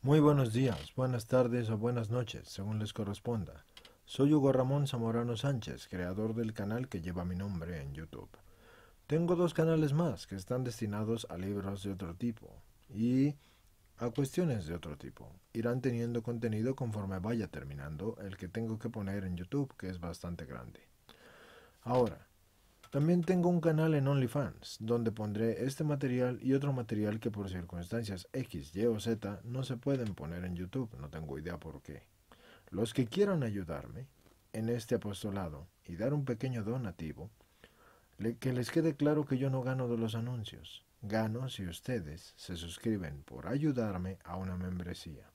Muy buenos días, buenas tardes o buenas noches, según les corresponda. Soy Hugo Ramón Zamorano Sánchez, creador del canal que lleva mi nombre en YouTube. Tengo dos canales más que están destinados a libros de otro tipo y a cuestiones de otro tipo. Irán teniendo contenido conforme vaya terminando el que tengo que poner en YouTube, que es bastante grande. Ahora, también tengo un canal en OnlyFans, donde pondré este material y otro material que por circunstancias X, Y o Z no se pueden poner en YouTube, no tengo idea por qué. Los que quieran ayudarme en este apostolado y dar un pequeño donativo, que les quede claro que yo no gano de los anuncios, gano si ustedes se suscriben por ayudarme a una membresía.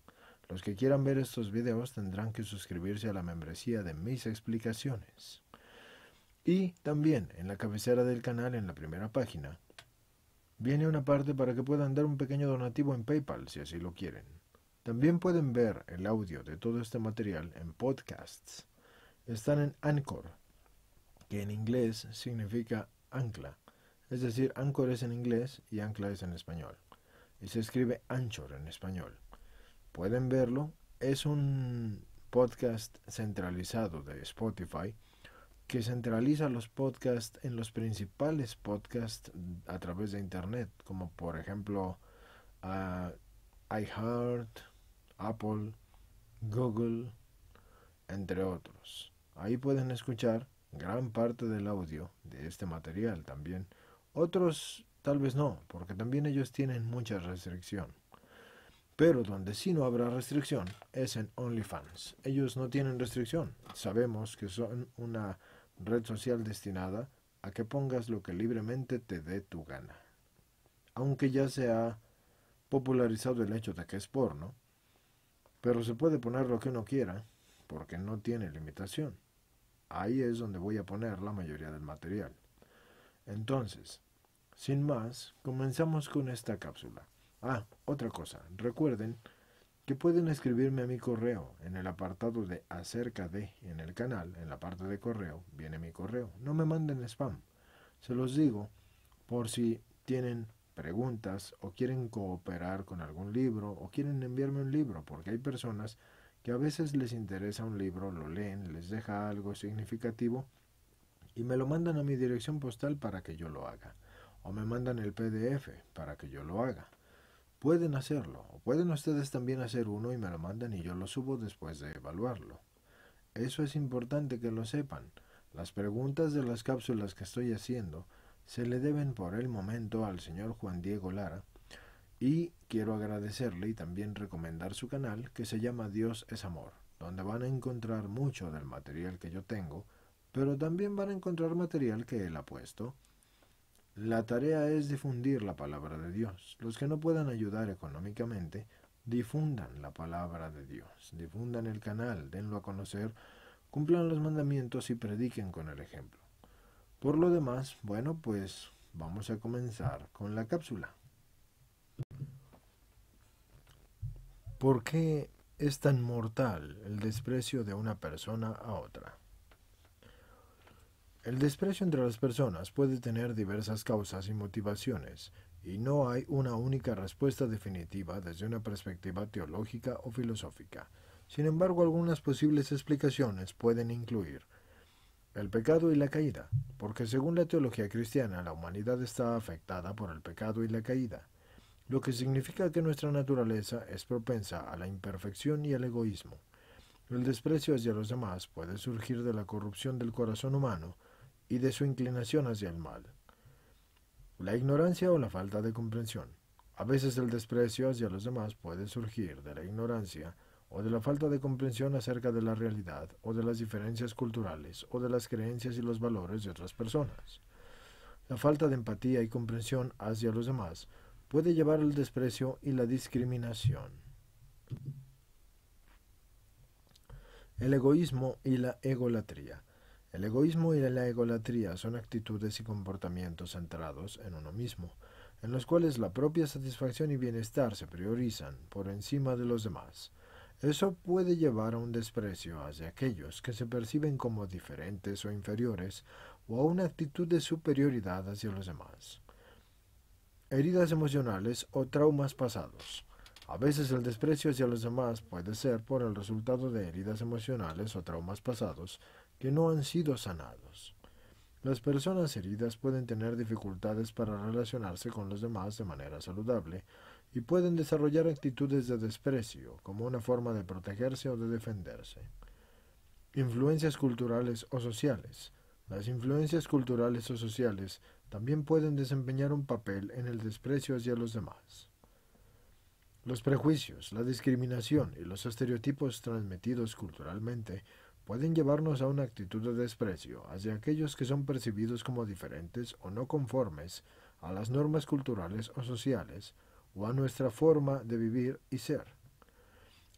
Los que quieran ver estos videos tendrán que suscribirse a la membresía de mis explicaciones. Y también en la cabecera del canal, en la primera página, viene una parte para que puedan dar un pequeño donativo en PayPal si así lo quieren. También pueden ver el audio de todo este material en podcasts. Están en Anchor, que en inglés significa ancla. Es decir, Anchor es en inglés y ancla es en español. Y se escribe Anchor en español. Pueden verlo. Es un podcast centralizado de Spotify que centraliza los podcasts en los principales podcasts a través de Internet, como por ejemplo ah, iHeart, Apple, Google, entre otros. Ahí pueden escuchar gran parte del audio de este material también. Otros tal vez no, porque también ellos tienen mucha restricción. Pero donde sí no habrá restricción es en OnlyFans. Ellos no tienen restricción. Sabemos que son una red social destinada a que pongas lo que libremente te dé tu gana. Aunque ya se ha popularizado el hecho de que es porno, pero se puede poner lo que uno quiera porque no tiene limitación. Ahí es donde voy a poner la mayoría del material. Entonces, sin más, comenzamos con esta cápsula. Ah, otra cosa, recuerden que pueden escribirme a mi correo en el apartado de acerca de en el canal, en la parte de correo, viene mi correo. No me manden spam. Se los digo por si tienen preguntas o quieren cooperar con algún libro o quieren enviarme un libro, porque hay personas que a veces les interesa un libro, lo leen, les deja algo significativo y me lo mandan a mi dirección postal para que yo lo haga, o me mandan el PDF para que yo lo haga. Pueden hacerlo, o pueden ustedes también hacer uno y me lo mandan y yo lo subo después de evaluarlo. Eso es importante que lo sepan. Las preguntas de las cápsulas que estoy haciendo se le deben por el momento al señor Juan Diego Lara y quiero agradecerle y también recomendar su canal que se llama Dios es Amor, donde van a encontrar mucho del material que yo tengo, pero también van a encontrar material que él ha puesto la tarea es difundir la palabra de Dios. Los que no puedan ayudar económicamente, difundan la palabra de Dios, difundan el canal, denlo a conocer, cumplan los mandamientos y prediquen con el ejemplo. Por lo demás, bueno, pues vamos a comenzar con la cápsula. ¿Por qué es tan mortal el desprecio de una persona a otra? El desprecio entre las personas puede tener diversas causas y motivaciones, y no hay una única respuesta definitiva desde una perspectiva teológica o filosófica. Sin embargo, algunas posibles explicaciones pueden incluir el pecado y la caída, porque según la teología cristiana la humanidad está afectada por el pecado y la caída, lo que significa que nuestra naturaleza es propensa a la imperfección y al egoísmo. El desprecio hacia los demás puede surgir de la corrupción del corazón humano, y de su inclinación hacia el mal. La ignorancia o la falta de comprensión. A veces el desprecio hacia los demás puede surgir de la ignorancia o de la falta de comprensión acerca de la realidad o de las diferencias culturales o de las creencias y los valores de otras personas. La falta de empatía y comprensión hacia los demás puede llevar al desprecio y la discriminación. El egoísmo y la egolatría. El egoísmo y la egolatría son actitudes y comportamientos centrados en uno mismo, en los cuales la propia satisfacción y bienestar se priorizan por encima de los demás. Eso puede llevar a un desprecio hacia aquellos que se perciben como diferentes o inferiores o a una actitud de superioridad hacia los demás. Heridas emocionales o traumas pasados. A veces el desprecio hacia los demás puede ser por el resultado de heridas emocionales o traumas pasados que no han sido sanados. Las personas heridas pueden tener dificultades para relacionarse con los demás de manera saludable y pueden desarrollar actitudes de desprecio como una forma de protegerse o de defenderse. Influencias culturales o sociales. Las influencias culturales o sociales también pueden desempeñar un papel en el desprecio hacia los demás. Los prejuicios, la discriminación y los estereotipos transmitidos culturalmente pueden llevarnos a una actitud de desprecio hacia aquellos que son percibidos como diferentes o no conformes a las normas culturales o sociales o a nuestra forma de vivir y ser.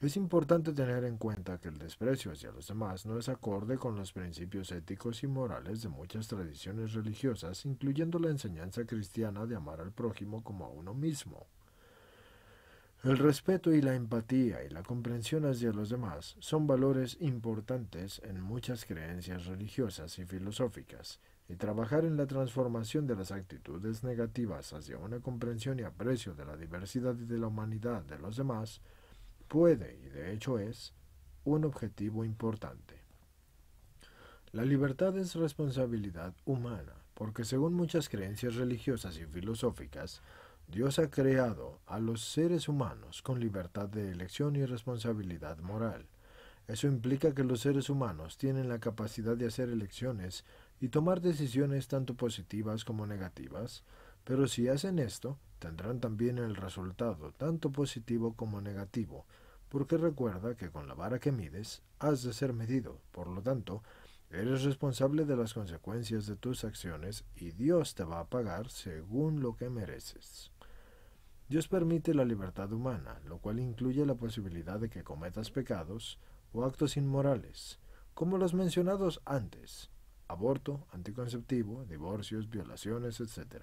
Es importante tener en cuenta que el desprecio hacia los demás no es acorde con los principios éticos y morales de muchas tradiciones religiosas, incluyendo la enseñanza cristiana de amar al prójimo como a uno mismo. El respeto y la empatía y la comprensión hacia los demás son valores importantes en muchas creencias religiosas y filosóficas, y trabajar en la transformación de las actitudes negativas hacia una comprensión y aprecio de la diversidad y de la humanidad de los demás puede, y de hecho es, un objetivo importante. La libertad es responsabilidad humana, porque según muchas creencias religiosas y filosóficas, Dios ha creado a los seres humanos con libertad de elección y responsabilidad moral. Eso implica que los seres humanos tienen la capacidad de hacer elecciones y tomar decisiones tanto positivas como negativas, pero si hacen esto, tendrán también el resultado tanto positivo como negativo, porque recuerda que con la vara que mides has de ser medido, por lo tanto, eres responsable de las consecuencias de tus acciones y Dios te va a pagar según lo que mereces. Dios permite la libertad humana, lo cual incluye la posibilidad de que cometas pecados o actos inmorales, como los mencionados antes, aborto, anticonceptivo, divorcios, violaciones, etc.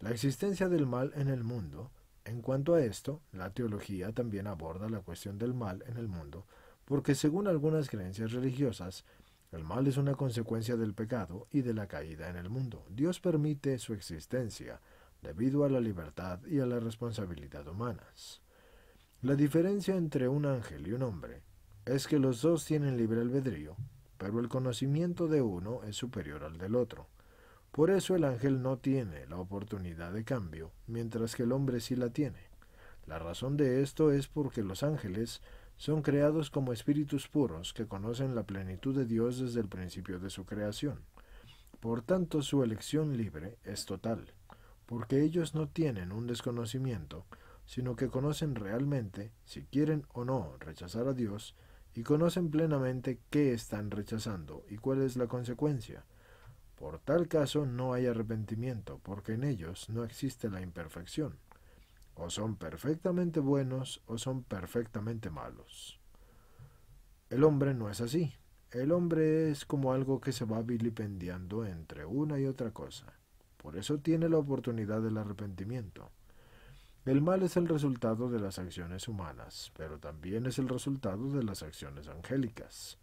La existencia del mal en el mundo, en cuanto a esto, la teología también aborda la cuestión del mal en el mundo, porque según algunas creencias religiosas, el mal es una consecuencia del pecado y de la caída en el mundo. Dios permite su existencia, debido a la libertad y a la responsabilidad humanas. La diferencia entre un ángel y un hombre es que los dos tienen libre albedrío, pero el conocimiento de uno es superior al del otro. Por eso el ángel no tiene la oportunidad de cambio, mientras que el hombre sí la tiene. La razón de esto es porque los ángeles son creados como espíritus puros que conocen la plenitud de Dios desde el principio de su creación. Por tanto, su elección libre es total porque ellos no tienen un desconocimiento, sino que conocen realmente si quieren o no rechazar a Dios y conocen plenamente qué están rechazando y cuál es la consecuencia. Por tal caso no hay arrepentimiento, porque en ellos no existe la imperfección. O son perfectamente buenos o son perfectamente malos. El hombre no es así. El hombre es como algo que se va vilipendiando entre una y otra cosa. Por eso tiene la oportunidad del arrepentimiento. El mal es el resultado de las acciones humanas, pero también es el resultado de las acciones angélicas.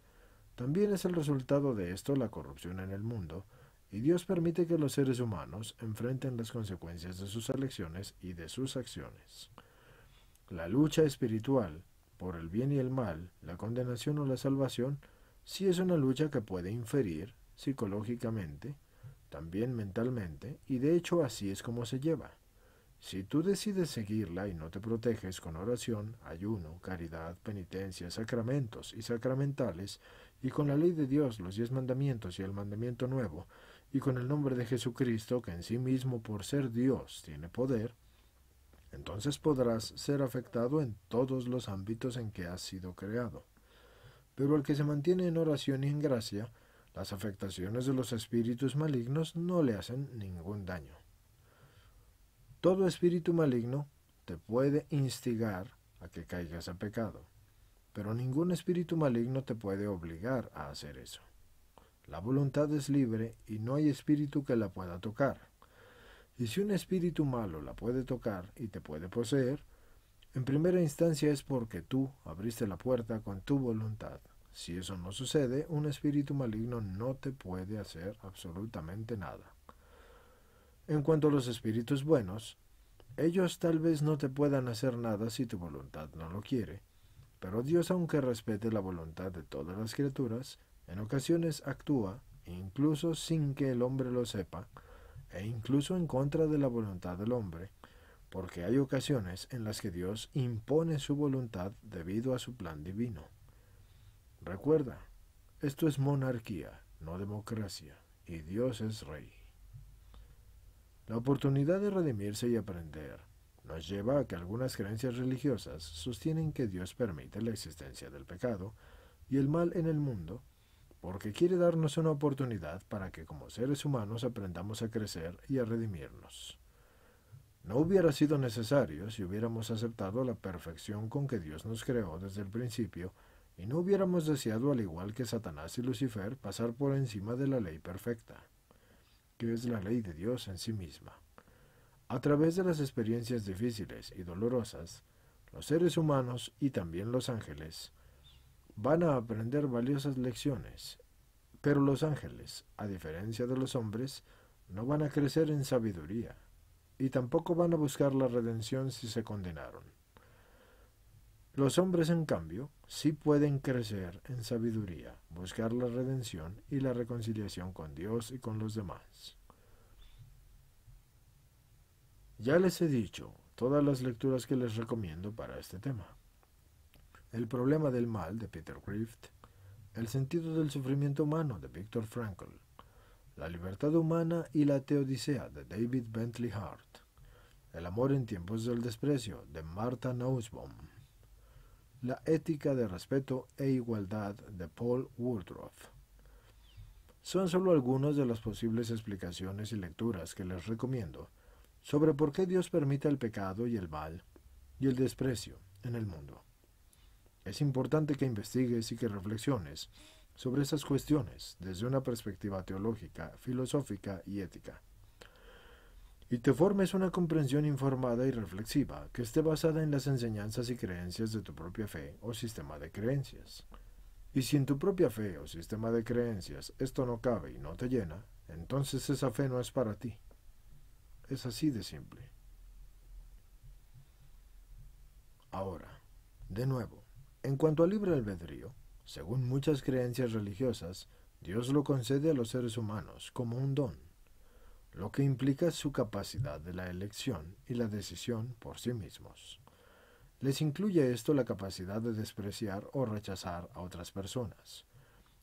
También es el resultado de esto la corrupción en el mundo, y Dios permite que los seres humanos enfrenten las consecuencias de sus elecciones y de sus acciones. La lucha espiritual, por el bien y el mal, la condenación o la salvación, sí es una lucha que puede inferir, psicológicamente, también mentalmente, y de hecho así es como se lleva. Si tú decides seguirla y no te proteges con oración, ayuno, caridad, penitencia, sacramentos y sacramentales, y con la ley de Dios, los diez mandamientos y el mandamiento nuevo, y con el nombre de Jesucristo, que en sí mismo por ser Dios tiene poder, entonces podrás ser afectado en todos los ámbitos en que has sido creado. Pero el que se mantiene en oración y en gracia, las afectaciones de los espíritus malignos no le hacen ningún daño. Todo espíritu maligno te puede instigar a que caigas a pecado, pero ningún espíritu maligno te puede obligar a hacer eso. La voluntad es libre y no hay espíritu que la pueda tocar. Y si un espíritu malo la puede tocar y te puede poseer, en primera instancia es porque tú abriste la puerta con tu voluntad. Si eso no sucede, un espíritu maligno no te puede hacer absolutamente nada. En cuanto a los espíritus buenos, ellos tal vez no te puedan hacer nada si tu voluntad no lo quiere, pero Dios, aunque respete la voluntad de todas las criaturas, en ocasiones actúa, incluso sin que el hombre lo sepa, e incluso en contra de la voluntad del hombre, porque hay ocasiones en las que Dios impone su voluntad debido a su plan divino. Recuerda, esto es monarquía, no democracia, y Dios es rey. La oportunidad de redimirse y aprender nos lleva a que algunas creencias religiosas sostienen que Dios permite la existencia del pecado y el mal en el mundo porque quiere darnos una oportunidad para que como seres humanos aprendamos a crecer y a redimirnos. No hubiera sido necesario si hubiéramos aceptado la perfección con que Dios nos creó desde el principio y no hubiéramos deseado, al igual que Satanás y Lucifer, pasar por encima de la ley perfecta, que es la ley de Dios en sí misma. A través de las experiencias difíciles y dolorosas, los seres humanos y también los ángeles van a aprender valiosas lecciones, pero los ángeles, a diferencia de los hombres, no van a crecer en sabiduría y tampoco van a buscar la redención si se condenaron. Los hombres, en cambio, sí pueden crecer en sabiduría, buscar la redención y la reconciliación con Dios y con los demás. Ya les he dicho todas las lecturas que les recomiendo para este tema. El problema del mal de Peter Griffith, El sentido del sufrimiento humano de Viktor Frankl, La libertad humana y la teodicea de David Bentley Hart, El amor en tiempos del desprecio de Martha Nussbaum. La ética de respeto e igualdad de Paul Woodruff. Son solo algunas de las posibles explicaciones y lecturas que les recomiendo sobre por qué Dios permite el pecado y el mal y el desprecio en el mundo. Es importante que investigues y que reflexiones sobre esas cuestiones desde una perspectiva teológica, filosófica y ética y te formes una comprensión informada y reflexiva que esté basada en las enseñanzas y creencias de tu propia fe o sistema de creencias. Y si en tu propia fe o sistema de creencias esto no cabe y no te llena, entonces esa fe no es para ti. Es así de simple. Ahora, de nuevo, en cuanto al libre albedrío, según muchas creencias religiosas, Dios lo concede a los seres humanos como un don lo que implica su capacidad de la elección y la decisión por sí mismos. Les incluye esto la capacidad de despreciar o rechazar a otras personas.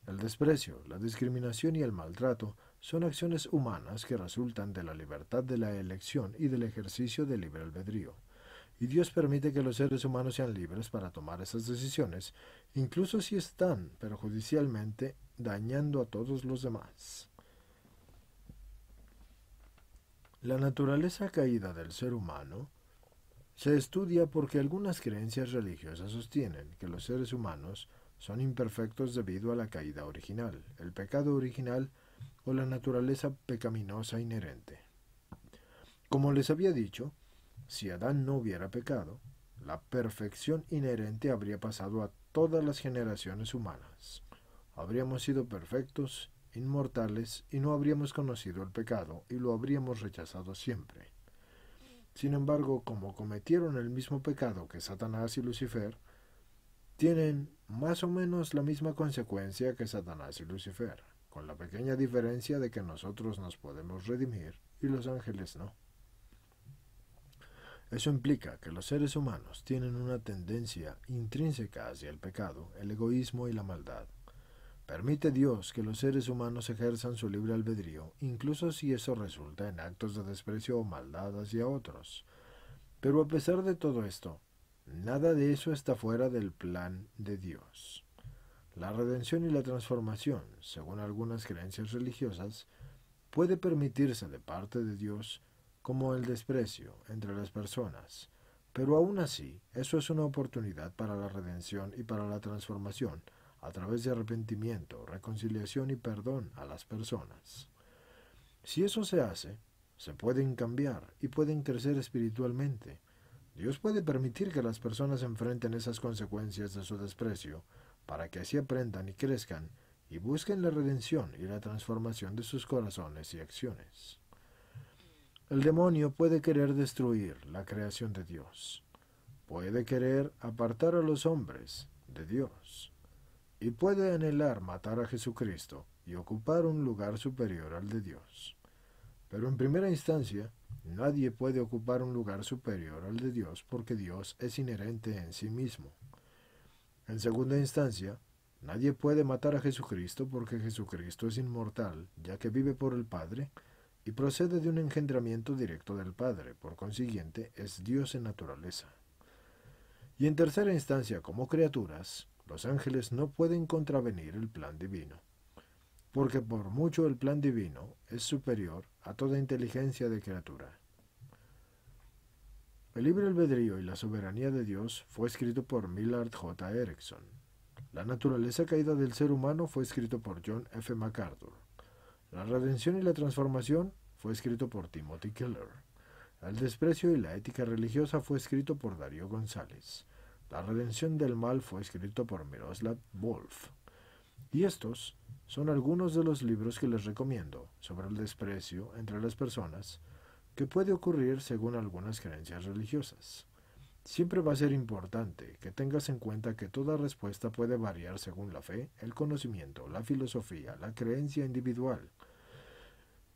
El desprecio, la discriminación y el maltrato son acciones humanas que resultan de la libertad de la elección y del ejercicio del libre albedrío. Y Dios permite que los seres humanos sean libres para tomar esas decisiones, incluso si están perjudicialmente dañando a todos los demás. La naturaleza caída del ser humano se estudia porque algunas creencias religiosas sostienen que los seres humanos son imperfectos debido a la caída original, el pecado original o la naturaleza pecaminosa inherente. Como les había dicho, si Adán no hubiera pecado, la perfección inherente habría pasado a todas las generaciones humanas. Habríamos sido perfectos inmortales y no habríamos conocido el pecado y lo habríamos rechazado siempre. Sin embargo, como cometieron el mismo pecado que Satanás y Lucifer, tienen más o menos la misma consecuencia que Satanás y Lucifer, con la pequeña diferencia de que nosotros nos podemos redimir y los ángeles no. Eso implica que los seres humanos tienen una tendencia intrínseca hacia el pecado, el egoísmo y la maldad. Permite Dios que los seres humanos ejerzan su libre albedrío, incluso si eso resulta en actos de desprecio o maldad hacia otros. Pero a pesar de todo esto, nada de eso está fuera del plan de Dios. La redención y la transformación, según algunas creencias religiosas, puede permitirse de parte de Dios como el desprecio entre las personas, pero aún así eso es una oportunidad para la redención y para la transformación, a través de arrepentimiento, reconciliación y perdón a las personas. Si eso se hace, se pueden cambiar y pueden crecer espiritualmente. Dios puede permitir que las personas enfrenten esas consecuencias de su desprecio, para que así aprendan y crezcan y busquen la redención y la transformación de sus corazones y acciones. El demonio puede querer destruir la creación de Dios, puede querer apartar a los hombres de Dios, y puede anhelar matar a Jesucristo y ocupar un lugar superior al de Dios. Pero en primera instancia, nadie puede ocupar un lugar superior al de Dios porque Dios es inherente en sí mismo. En segunda instancia, nadie puede matar a Jesucristo porque Jesucristo es inmortal, ya que vive por el Padre y procede de un engendramiento directo del Padre, por consiguiente es Dios en naturaleza. Y en tercera instancia, como criaturas, los ángeles no pueden contravenir el plan divino, porque por mucho el plan divino es superior a toda inteligencia de criatura. El libre albedrío y la soberanía de Dios fue escrito por Millard J. Erickson. La naturaleza caída del ser humano fue escrito por John F. MacArthur. La redención y la transformación fue escrito por Timothy Keller. El desprecio y la ética religiosa fue escrito por Darío González. La redención del mal fue escrito por Miroslav Wolf. Y estos son algunos de los libros que les recomiendo sobre el desprecio entre las personas que puede ocurrir según algunas creencias religiosas. Siempre va a ser importante que tengas en cuenta que toda respuesta puede variar según la fe, el conocimiento, la filosofía, la creencia individual.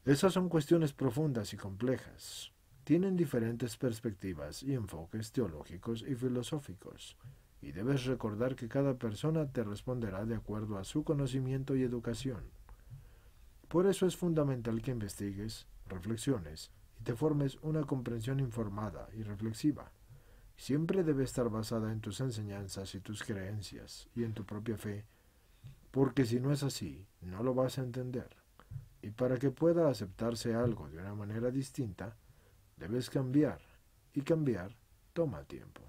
Esas son cuestiones profundas y complejas tienen diferentes perspectivas y enfoques teológicos y filosóficos, y debes recordar que cada persona te responderá de acuerdo a su conocimiento y educación. Por eso es fundamental que investigues, reflexiones y te formes una comprensión informada y reflexiva. Siempre debe estar basada en tus enseñanzas y tus creencias y en tu propia fe, porque si no es así, no lo vas a entender. Y para que pueda aceptarse algo de una manera distinta, Debes cambiar. Y cambiar toma tiempo.